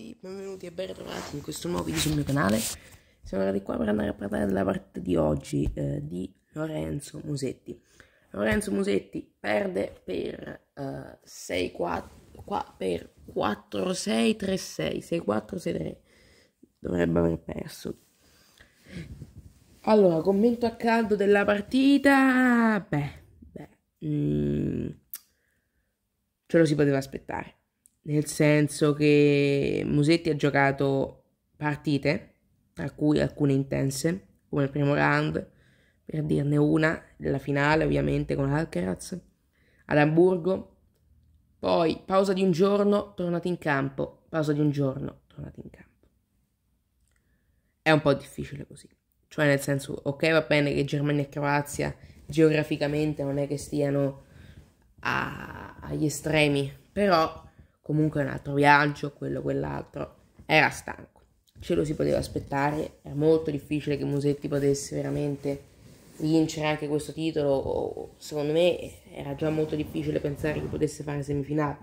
tutti, benvenuti e ben ritrovati in questo nuovo video sul mio canale. Siamo andati qua per andare a parlare della partita di oggi eh, di Lorenzo Musetti. Lorenzo Musetti perde per eh, 6 4, qua, per 4 6 3 6 6 4 6 3 dovrebbe aver perso. Allora, commento a caldo della partita. Beh, beh, mm, ce lo si poteva aspettare nel senso che Musetti ha giocato partite, tra cui alcune intense, come il primo round, per dirne una, la finale ovviamente con Alcaraz, ad Amburgo, poi pausa di un giorno, tornati in campo, pausa di un giorno, tornati in campo. È un po' difficile così, cioè nel senso, ok va bene che Germania e Croazia geograficamente non è che stiano a, agli estremi, però comunque un altro viaggio, quello, quell'altro, era stanco, ce lo si poteva aspettare, era molto difficile che Musetti potesse veramente vincere anche questo titolo, secondo me era già molto difficile pensare che potesse fare semifinale,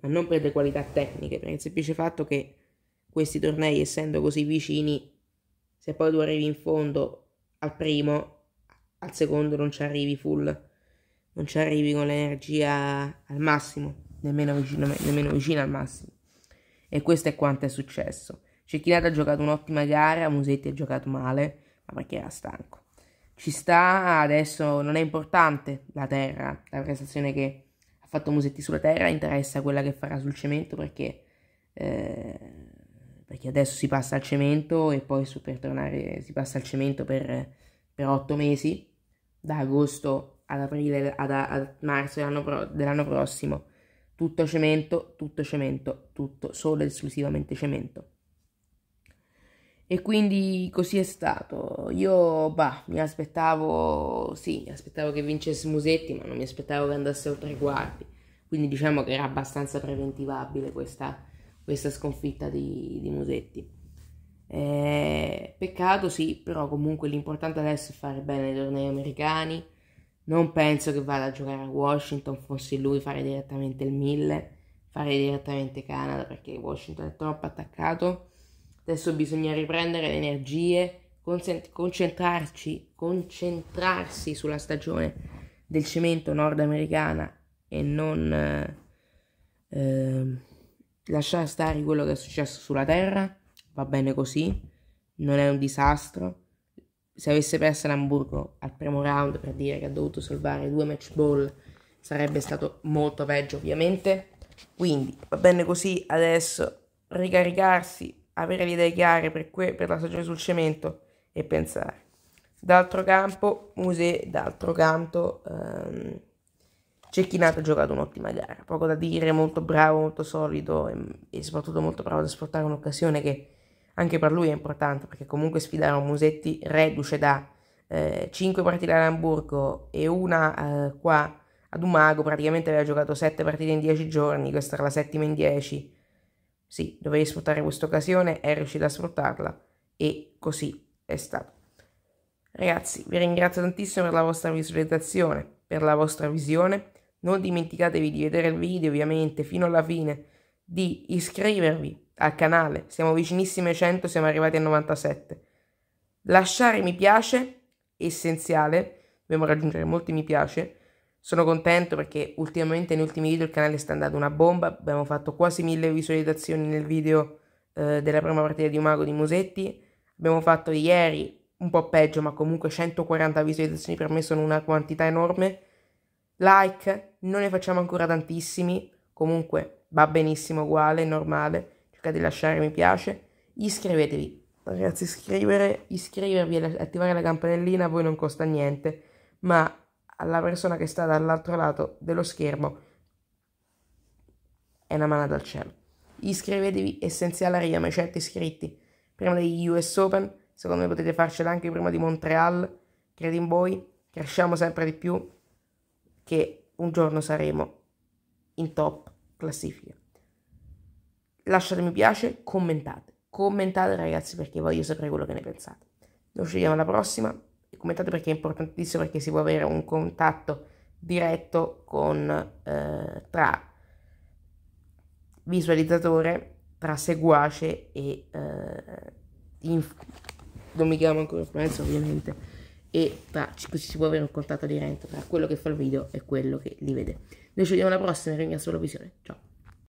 ma non per le qualità tecniche, per il semplice fatto che questi tornei, essendo così vicini, se poi tu arrivi in fondo al primo, al secondo non ci arrivi full, non ci arrivi con l'energia al massimo nemmeno vicino, nemmeno vicino al massimo. E questo è quanto è successo. Cecchinato ha giocato un'ottima gara, Musetti ha giocato male, ma perché era stanco. Ci sta, adesso non è importante la terra, la prestazione che ha fatto Musetti sulla terra interessa quella che farà sul cemento perché, eh, perché adesso si passa al cemento e poi su, per tornare si passa al cemento per, per 8 mesi, da agosto ad aprile ad, ad marzo dell'anno, pro, dell'anno prossimo tutto cemento, tutto cemento, tutto solo ed esclusivamente cemento. E quindi così è stato. Io, bah, mi aspettavo, sì, mi aspettavo che vincesse Musetti, ma non mi aspettavo che andasse oltre i quarti. Quindi diciamo che era abbastanza preventivabile questa, questa sconfitta di, di Musetti. Eh, peccato, sì, però comunque l'importante adesso è fare bene nei tornei americani non penso che vada a giocare a Washington, fossi lui fare direttamente il 1000, fare direttamente Canada perché Washington è troppo attaccato. Adesso bisogna riprendere le energie, concentrarci, concentrarsi sulla stagione del cemento nordamericana e non eh, ehm, lasciare stare quello che è successo sulla terra. Va bene così, non è un disastro se avesse perso l'Hamburgo al primo round per dire che ha dovuto salvare due match ball sarebbe stato molto peggio ovviamente quindi va bene così adesso ricaricarsi avere le idee chiare per, que- per la stagione sul cemento e pensare d'altro campo Muse d'altro canto ehm, Cecchinato ha giocato un'ottima gara poco da dire molto bravo molto solido e, ehm, e soprattutto molto bravo ad sfruttare un'occasione che anche per lui è importante perché comunque sfidare un Musetti reduce da eh, 5 partite all'Amburgo e una eh, qua ad Umago, praticamente aveva giocato 7 partite in 10 giorni, questa era la settima in 10. Sì, dovevi sfruttare questa occasione, è riuscito a sfruttarla e così è stato. Ragazzi, vi ringrazio tantissimo per la vostra visualizzazione, per la vostra visione. Non dimenticatevi di vedere il video ovviamente fino alla fine, di iscrivervi al canale, siamo vicinissimi ai 100, siamo arrivati a 97. Lasciare mi piace, essenziale, dobbiamo raggiungere molti mi piace. Sono contento perché ultimamente negli ultimi video il canale sta andando una bomba, abbiamo fatto quasi mille visualizzazioni nel video eh, della prima partita di Umago di Musetti, abbiamo fatto ieri un po' peggio ma comunque 140 visualizzazioni per me sono una quantità enorme. Like, non ne facciamo ancora tantissimi, comunque va benissimo uguale, normale di lasciare mi piace, iscrivetevi. Ragazzi, iscrivere, iscrivervi e attivare la campanellina a voi non costa niente, ma alla persona che sta dall'altro lato dello schermo è una mano dal cielo. Iscrivetevi, essenziale arriviamo ai 100 iscritti prima degli US Open, secondo me potete farcela anche prima di Montreal, credo in voi, cresciamo sempre di più, che un giorno saremo in top classifica lasciate mi piace, commentate. Commentate ragazzi perché voglio sapere quello che ne pensate. Noi ci vediamo alla prossima commentate perché è importantissimo perché si può avere un contatto diretto con, eh, tra visualizzatore, tra seguace e eh, inf- non mi chiamo ancora influenza ovviamente e tra, così si può avere un contatto diretto tra quello che fa il video e quello che li vede. Noi ci vediamo alla prossima, e ringrazio per la visione, ciao!